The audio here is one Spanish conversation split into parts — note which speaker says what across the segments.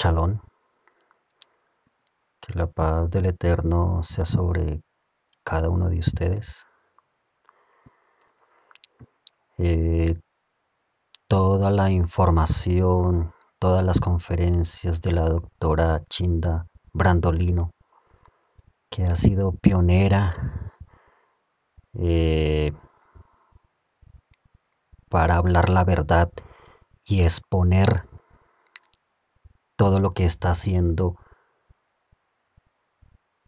Speaker 1: Chalón. Que la paz del Eterno sea sobre cada uno de ustedes. Eh, toda la información, todas las conferencias de la doctora Chinda Brandolino, que ha sido pionera eh, para hablar la verdad y exponer todo lo que está haciendo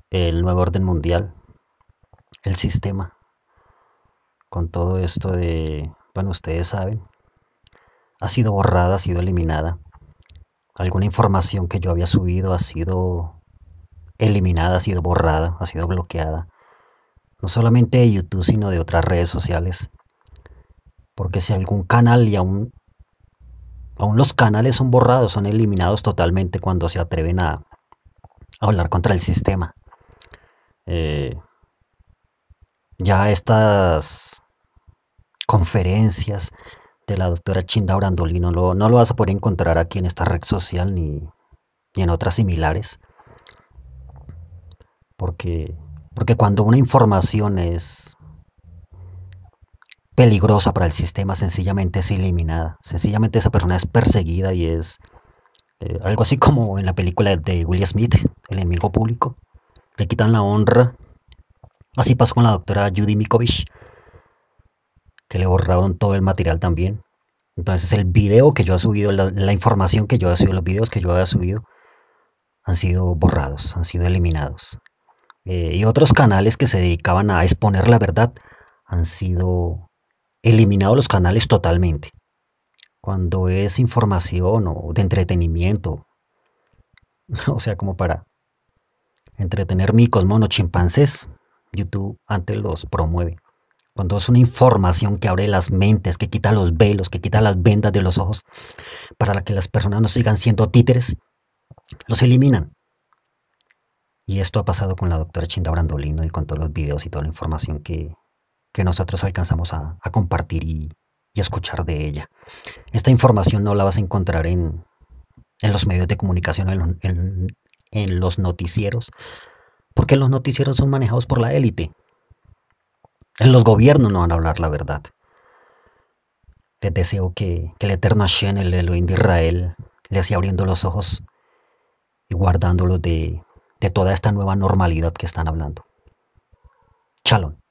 Speaker 1: el nuevo orden mundial, el sistema, con todo esto de, bueno, ustedes saben, ha sido borrada, ha sido eliminada. Alguna información que yo había subido ha sido eliminada, ha sido borrada, ha sido bloqueada. No solamente de YouTube, sino de otras redes sociales. Porque si algún canal y aún Aún los canales son borrados, son eliminados totalmente cuando se atreven a, hablar contra el sistema. Eh, ya estas conferencias de la doctora Chinda Brandolino no, lo vas a poder encontrar aquí en esta red social ni, ni en otras similares. Porque, porque cuando una información es peligrosa para el sistema, sencillamente es eliminada. Sencillamente esa persona es perseguida y es eh, algo así como en la película de William Smith, El enemigo público. Le quitan la honra. Así pasó con la doctora Judy Mikovich, que le borraron todo el material también. Entonces el video que yo he subido, la, información que yo he subido, los videos que yo había subido, han sido borrados, han sido eliminados. Eh, y otros canales que se dedicaban a exponer la verdad han sido eliminado los canales totalmente. Cuando es información o de entretenimiento, o sea, como para entretener micos, monos, chimpancés, YouTube antes los promueve. Cuando es una información que abre las mentes, que quita los velos, que quita las vendas de los ojos, para que las personas no sigan siendo títeres, los eliminan. Y esto ha pasado con la doctora Chinda Brandolino y con todos los videos y toda la información que, que nosotros alcanzamos a, compartir y, escuchar de ella. Esta información no la vas a encontrar en, los medios de comunicación, en, los noticieros, porque los noticieros son manejados por la élite. En los gobiernos no van a hablar la verdad. Te deseo que, el eterno Hashem, el Elohim de Israel, les siga abriendo los ojos y guardándolos de, de toda esta nueva normalidad que están hablando. Shalom.